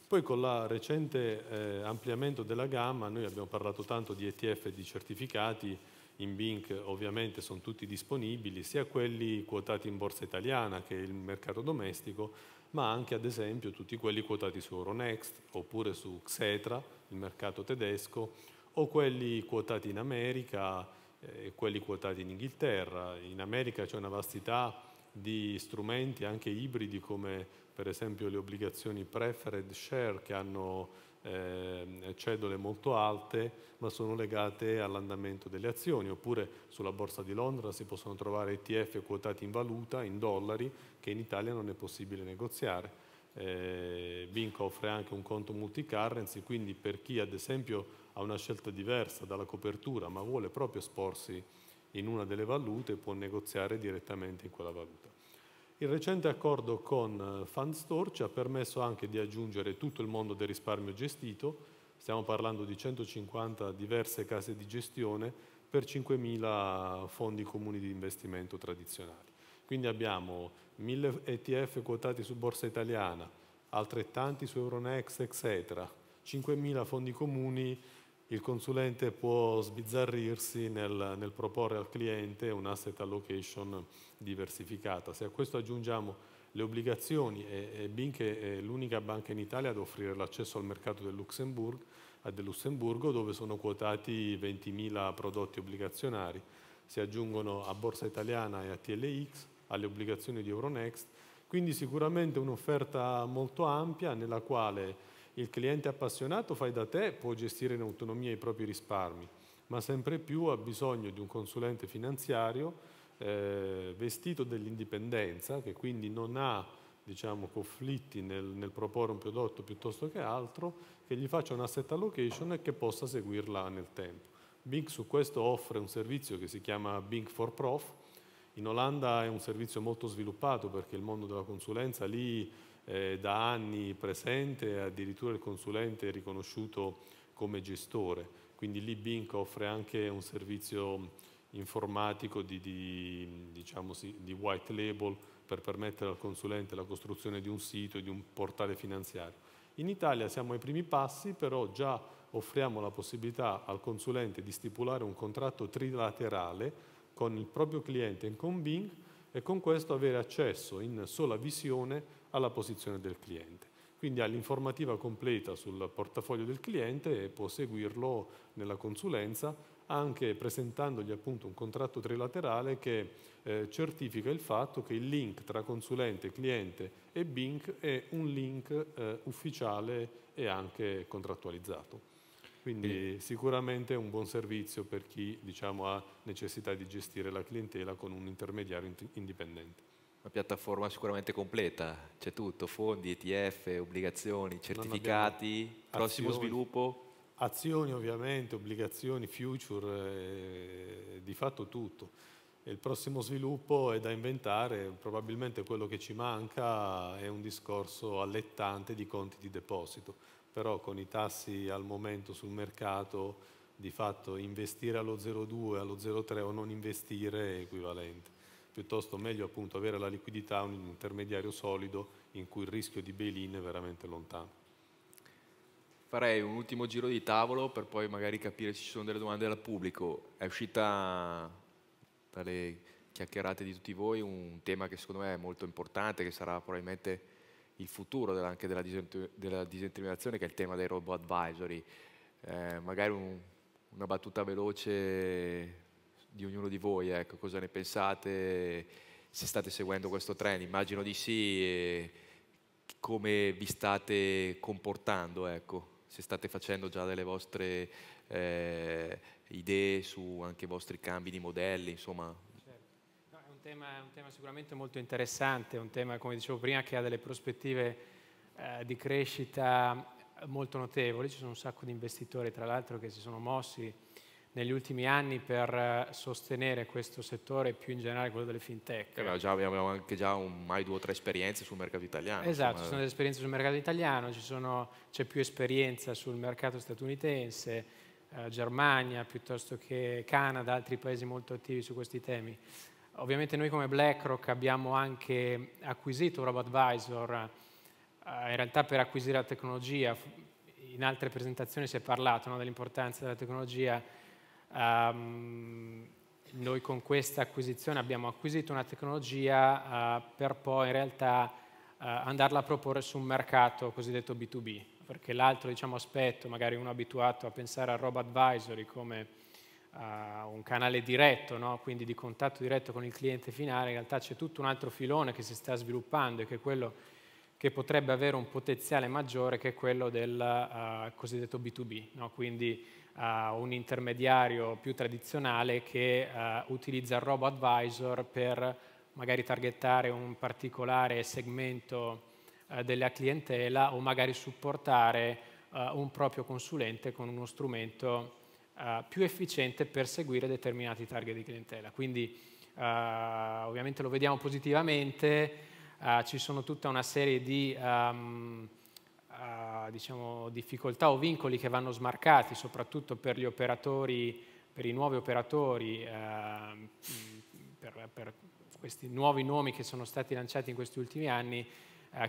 Poi con il recente eh, ampliamento della gamma, noi abbiamo parlato tanto di ETF e di certificati, in Bink ovviamente sono tutti disponibili, sia quelli quotati in borsa italiana che il mercato domestico, ma anche ad esempio tutti quelli quotati su Euronext oppure su Xetra, il mercato tedesco, o quelli quotati in America e eh, quelli quotati in Inghilterra. In America c'è una vastità di strumenti anche ibridi come per esempio le obbligazioni preferred share che hanno eh, cedole molto alte ma sono legate all'andamento delle azioni oppure sulla borsa di Londra si possono trovare ETF quotati in valuta, in dollari, che in Italia non è possibile negoziare eh, Binca offre anche un conto multicurrency, quindi per chi ad esempio ha una scelta diversa dalla copertura ma vuole proprio esporsi in una delle valute può negoziare direttamente in quella valuta. Il recente accordo con eh, Fundstore ci ha permesso anche di aggiungere tutto il mondo del risparmio gestito, stiamo parlando di 150 diverse case di gestione per 5.000 fondi comuni di investimento tradizionali. Quindi abbiamo 1000 ETF quotati su borsa italiana, altrettanti su Euronext, eccetera, 5.000 fondi comuni, il consulente può sbizzarrirsi nel, nel proporre al cliente un'asset allocation diversificata. Se a questo aggiungiamo le obbligazioni e, e BINC è l'unica banca in Italia ad offrire l'accesso al mercato del, Luxemburg, del Lussemburgo dove sono quotati 20.000 prodotti obbligazionari. Si aggiungono a Borsa Italiana e a TLX alle obbligazioni di Euronext, quindi sicuramente un'offerta molto ampia nella quale il cliente appassionato fai da te può gestire in autonomia i propri risparmi, ma sempre più ha bisogno di un consulente finanziario eh, vestito dell'indipendenza, che quindi non ha diciamo, conflitti nel, nel, proporre un prodotto piuttosto che altro, che gli faccia un asset allocation e che possa seguirla nel tempo. Bing su questo offre un servizio che si chiama Bing for Prof, in Olanda è un servizio molto sviluppato perché il mondo della consulenza lì è eh, da anni presente, addirittura il consulente è riconosciuto come gestore, quindi lì Bink offre anche un servizio informatico di, di, diciamo, di white label per permettere al consulente la costruzione di un sito e di un portale finanziario. In Italia siamo ai primi passi, però già offriamo la possibilità al consulente di stipulare un contratto trilaterale con il proprio cliente e con Bing e con questo avere accesso in sola visione alla posizione del cliente. Quindi ha l'informativa completa sul portafoglio del cliente e può seguirlo nella consulenza anche presentandogli appunto un contratto trilaterale che eh, certifica il fatto che il link tra consulente, cliente e Bing è un link eh, ufficiale e anche contrattualizzato. Quindi sicuramente un buon servizio per chi diciamo, ha necessità di gestire la clientela con un intermediario indipendente. Una piattaforma sicuramente completa, c'è tutto, fondi, ETF, obbligazioni, certificati, prossimo azioni, sviluppo. Azioni ovviamente, obbligazioni, future, eh, di fatto tutto. il prossimo sviluppo è da inventare, probabilmente quello che ci manca è un discorso allettante di conti di deposito però con i tassi al momento sul mercato di fatto investire allo 0,2, allo 0,3 o non investire è equivalente. Piuttosto meglio appunto avere la liquidità, un intermediario solido in cui il rischio di bail-in è veramente lontano. Farei un ultimo giro di tavolo per poi magari capire se ci sono delle domande dal pubblico. È uscita dalle chiacchierate di tutti voi un tema che secondo me è molto importante, che sarà probabilmente il futuro della, anche della, della, disinterminazione, che è il tema dei robot advisory. Eh, magari un, una battuta veloce di ognuno di voi, ecco, cosa ne pensate, se state seguendo questo trend, immagino di sì, e come vi state comportando, ecco, se state facendo già delle vostre eh, idee su anche i vostri cambi di modelli, insomma tema, un tema sicuramente molto interessante, un tema, come dicevo prima, che ha delle prospettive eh, di crescita molto notevoli. Ci sono un sacco di investitori, tra l'altro, che si sono mossi negli ultimi anni per eh, sostenere questo settore e più in generale quello delle fintech. Eh, già, abbiamo anche già un, mai due o tre esperienze sul mercato italiano. Esatto, insomma. ci sono delle esperienze sul mercato italiano, sono, c'è più esperienza sul mercato statunitense, eh, Germania piuttosto che Canada, altri paesi molto attivi su questi temi. Ovviamente noi come BlackRock abbiamo anche acquisito RoboAdvisor, eh, in realtà per acquisire la tecnologia, in altre presentazioni si è parlato no, dell'importanza della tecnologia, um, noi con questa acquisizione abbiamo acquisito una tecnologia uh, per poi in realtà uh, andarla a proporre su un mercato cosiddetto B2B, perché l'altro diciamo, aspetto, magari uno abituato a pensare a RoboAdvisory come eh, un canale diretto, no? quindi di contatto diretto con il cliente finale, in realtà c'è tutto un altro filone che si sta sviluppando e che è quello che potrebbe avere un potenziale maggiore che è quello del uh, cosiddetto B2B, no? quindi uh, un intermediario più tradizionale che utilizza il robo advisor per magari targettare un particolare segmento della clientela o magari supportare un proprio consulente con uno strumento eh, più efficiente per seguire determinati target di clientela. Quindi uh, ovviamente lo vediamo positivamente, uh, ci sono tutta una serie di um, diciamo, difficoltà o vincoli che vanno smarcati, soprattutto per gli operatori, per i nuovi operatori, per, per questi nuovi nomi che sono stati lanciati in questi ultimi anni,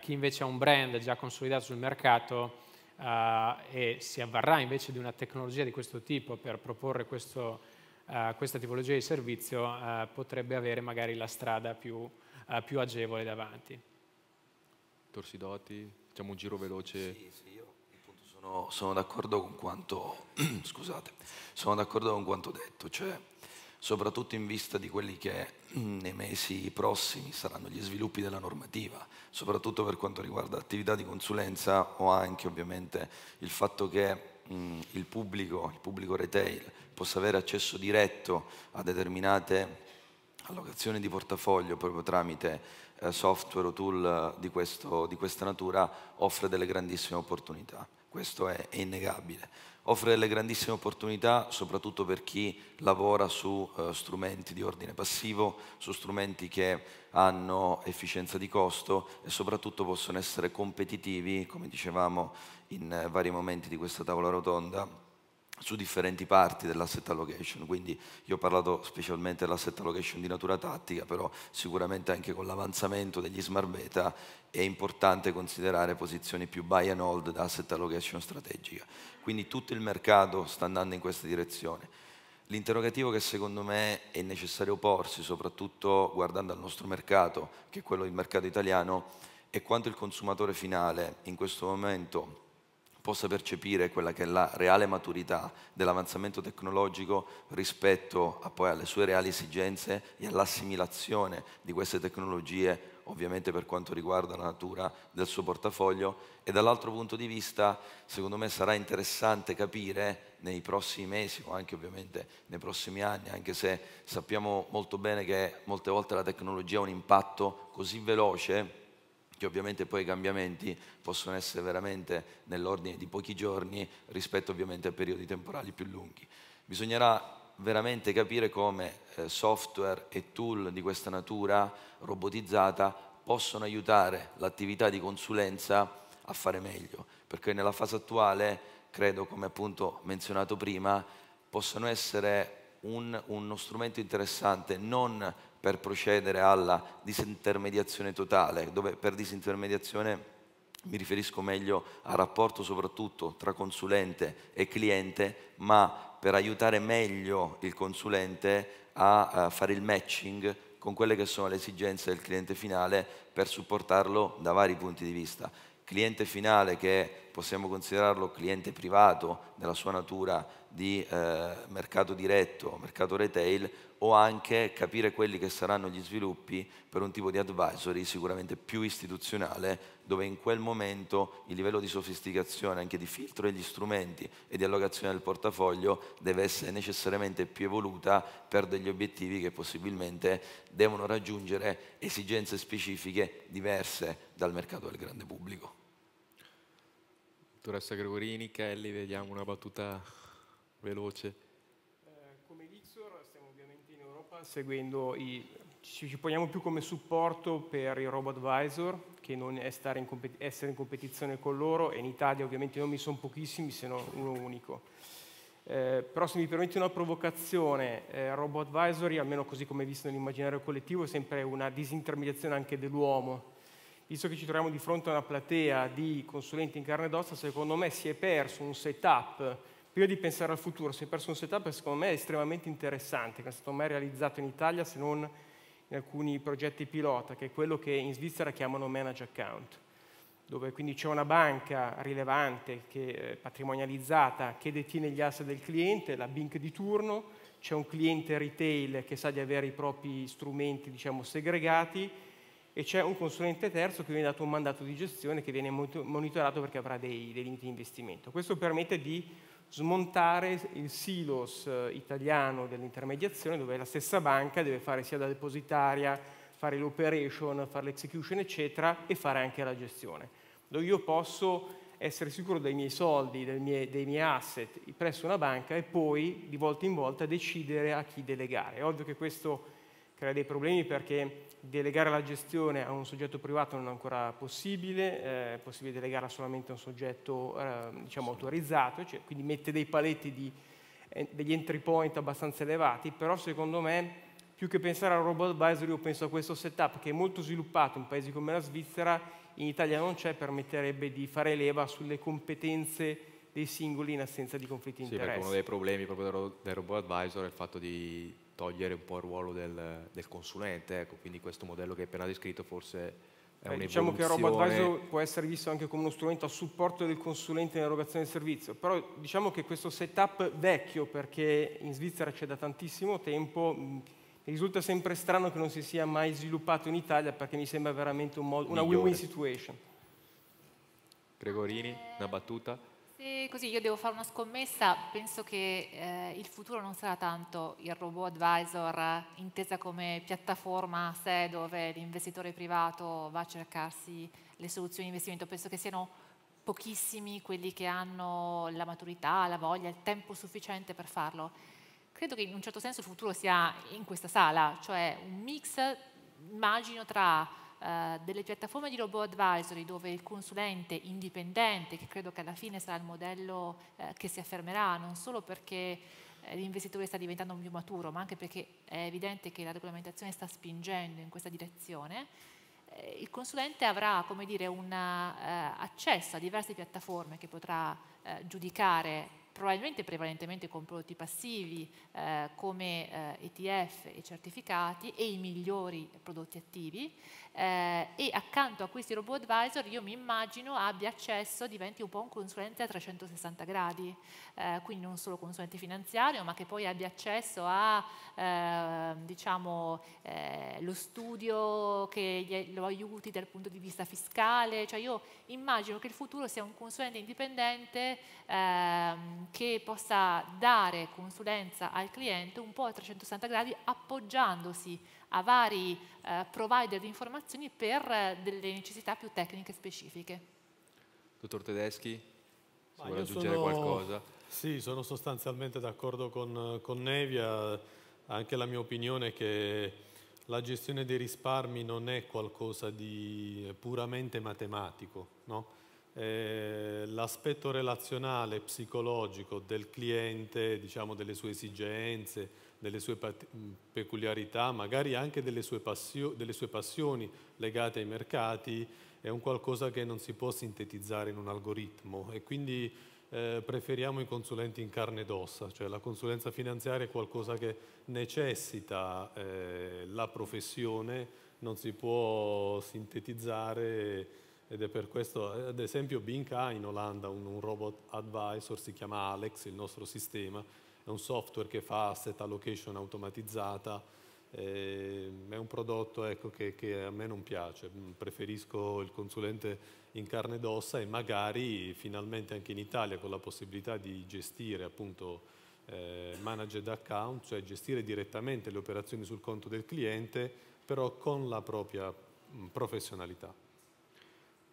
chi invece ha un brand già consolidato sul mercato eh, e si avvarrà invece di una tecnologia di questo tipo per proporre questo, eh, questa tipologia di servizio, eh, potrebbe avere magari la strada più, più agevole davanti. Torsidoti, facciamo un giro veloce. Sì, sì, io appunto, sono, sono d'accordo con quanto, *clears throat* scusate, sono d'accordo con quanto detto, cioè soprattutto in vista di quelli che mm, nei mesi prossimi saranno gli sviluppi della normativa, soprattutto per quanto riguarda attività di consulenza o anche ovviamente il fatto che mh, mm, il, pubblico, il pubblico retail possa avere accesso diretto a determinate allocazioni di portafoglio proprio tramite eh, software o tool eh, di, questo, di questa natura offre delle grandissime opportunità, questo è, è innegabile offre delle grandissime opportunità soprattutto per chi lavora su uh, strumenti di ordine passivo, su strumenti che hanno efficienza di costo e soprattutto possono essere competitivi, come dicevamo in uh, vari momenti di questa tavola rotonda, su differenti parti dell'asset allocation, quindi io ho parlato specialmente dell'asset allocation di natura tattica, però sicuramente anche con l'avanzamento degli smart beta è importante considerare posizioni più buy and hold da asset allocation strategica. Quindi tutto il mercato sta andando in questa direzione. L'interrogativo che secondo me è necessario porsi, soprattutto guardando al nostro mercato, che è quello del mercato italiano, è quanto il consumatore finale in questo momento possa percepire quella che è la reale maturità dell'avanzamento tecnologico rispetto a, poi alle sue reali esigenze e all'assimilazione di queste tecnologie ovviamente per quanto riguarda la natura del suo portafoglio e dall'altro punto di vista secondo me sarà interessante capire nei prossimi mesi o anche ovviamente nei prossimi anni, anche se sappiamo molto bene che molte volte la tecnologia ha un impatto così veloce che ovviamente poi i cambiamenti possono essere veramente nell'ordine di pochi giorni rispetto ovviamente a periodi temporali più lunghi. Bisognerà veramente capire come eh, software e tool di questa natura robotizzata possono aiutare l'attività di consulenza a fare meglio, perché nella fase attuale credo, come appunto menzionato prima, possano essere un, uno strumento interessante non per procedere alla disintermediazione totale, dove per disintermediazione mi riferisco meglio al rapporto soprattutto tra consulente e cliente, ma per aiutare meglio il consulente a, eh, fare il matching con quelle che sono le esigenze del cliente finale per supportarlo da vari punti di vista. Cliente finale che possiamo considerarlo cliente privato nella sua natura di eh, mercato diretto, mercato retail o anche capire quelli che saranno gli sviluppi per un tipo di advisory sicuramente più istituzionale dove in quel momento il livello di sofisticazione anche di filtro degli strumenti e di allocazione del portafoglio deve essere necessariamente più evoluta per degli obiettivi che possibilmente devono raggiungere esigenze specifiche diverse dal mercato del grande pubblico. Dottoressa Gregorini, Kelly, vediamo una battuta veloce. Eh, come Lixor stiamo ovviamente in Europa seguendo i ci poniamo più come supporto per i robo advisor, che non è stare in essere in competizione con loro, e in Italia ovviamente i nomi sono pochissimi, se non uno unico. Eh, però se mi permette una provocazione, eh, robo advisory, almeno così come visto nell'immaginario collettivo, è sempre una disintermediazione anche dell'uomo. Visto che ci troviamo di fronte a una platea di consulenti in carne ed ossa, secondo me si è perso un setup prima di pensare al futuro, si è perso un setup che secondo me è estremamente interessante, che non è stato mai realizzato in Italia se non in alcuni progetti pilota, che è quello che in Svizzera chiamano manage account, dove quindi c'è una banca rilevante, che, eh, patrimonializzata, che detiene gli asset del cliente, la bank di turno, c'è un cliente retail che sa di avere i propri strumenti diciamo, segregati e c'è un consulente terzo che viene dato un mandato di gestione che viene monitorato perché avrà dei, dei limiti di investimento. Questo permette di smontare il silos eh, italiano dell'intermediazione dove la stessa banca deve fare sia da depositaria, fare l'operation, fare l'execution eccetera e fare anche la gestione. Dove io posso essere sicuro dei miei soldi, dei miei, dei miei asset presso una banca e poi di volta in volta decidere a chi delegare. È ovvio che questo crea dei problemi perché delegare la gestione a un soggetto privato non è ancora possibile, eh, è possibile delegarla solamente a un soggetto eh, diciamo, autorizzato, cioè, quindi mette dei paletti di, eh, degli entry point abbastanza elevati, però secondo me più che pensare al robot advisory io penso a questo setup che è molto sviluppato in paesi come la Svizzera, in Italia non c'è, permetterebbe di fare leva sulle competenze dei singoli in assenza di conflitti di sì, interesse. Sì, uno dei problemi proprio del robot advisor è il fatto di togliere un po' il ruolo del, del consulente, ecco, quindi questo modello che hai appena descritto forse è eh, Diciamo che Robo Advisor può essere visto anche come uno strumento a supporto del consulente nell'erogazione del servizio, però diciamo che questo setup vecchio, perché in Svizzera c'è da tantissimo tempo, mi mm, risulta sempre strano che non si sia mai sviluppato in Italia perché mi sembra veramente un una win-win situation. Gregorini, una battuta? se così io devo fare una scommessa, penso che eh, il futuro non sarà tanto il robot advisor intesa come piattaforma a sé dove l'investitore privato va a cercarsi le soluzioni di investimento, penso che siano pochissimi quelli che hanno la maturità, la voglia, il tempo sufficiente per farlo. Credo che in un certo senso il futuro sia in questa sala, cioè un mix, immagino, tra eh, delle piattaforme di robo advisory dove il consulente indipendente, che credo che alla fine sarà il modello eh, che si affermerà, non solo perché eh, l'investitore sta diventando più maturo, ma anche perché è evidente che la regolamentazione sta spingendo in questa direzione, eh, il consulente avrà dire, una, eh, accesso a diverse piattaforme che potrà eh, giudicare probabilmente prevalentemente con prodotti passivi eh, come eh, ETF e certificati e i migliori prodotti attivi eh, e accanto a questi robot advisor io mi immagino abbia accesso, diventi un po' un consulente a 360 gradi, eh, quindi non solo consulente finanziario ma che poi abbia accesso a ehm, diciamo, eh, lo studio che lo aiuti dal punto di vista fiscale, cioè io immagino che il futuro sia un consulente indipendente ehm, che possa dare consulenza al cliente un po' a 360 gradi appoggiandosi a vari eh, provider di informazioni per eh, delle necessità più tecniche specifiche. Dottor Tedeschi, se vuole aggiungere sono, qualcosa. Sì, sono sostanzialmente d'accordo con, eh, con Nevia, anche la mia opinione è che la gestione dei risparmi non è qualcosa di puramente matematico, no? eh, l'aspetto relazionale, psicologico del cliente, diciamo delle sue esigenze, delle sue mm, peculiarità, magari anche delle sue, delle sue passioni legate ai mercati, è un qualcosa che non si può sintetizzare in un algoritmo e quindi eh, preferiamo i consulenti in carne ed ossa, cioè la consulenza finanziaria è qualcosa che necessita eh, la professione, non si può sintetizzare ed è per questo, ad esempio Bink ha in Olanda un, un, robot advisor, si chiama Alex, il nostro sistema, è un software che fa asset allocation automatizzata, eh, è un prodotto ecco, che, che, a me non piace, mm, preferisco il consulente in carne ed ossa e magari finalmente anche in Italia con la possibilità di gestire appunto eh, managed account, cioè gestire direttamente le operazioni sul conto del cliente, però con la propria mh, mm, professionalità.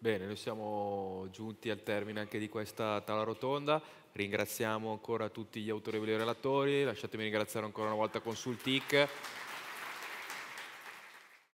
Bene, noi siamo giunti al termine anche di questa tavola rotonda. Ringraziamo ancora tutti gli autorevoli relatori, lasciatemi ringraziare ancora una volta Consultic.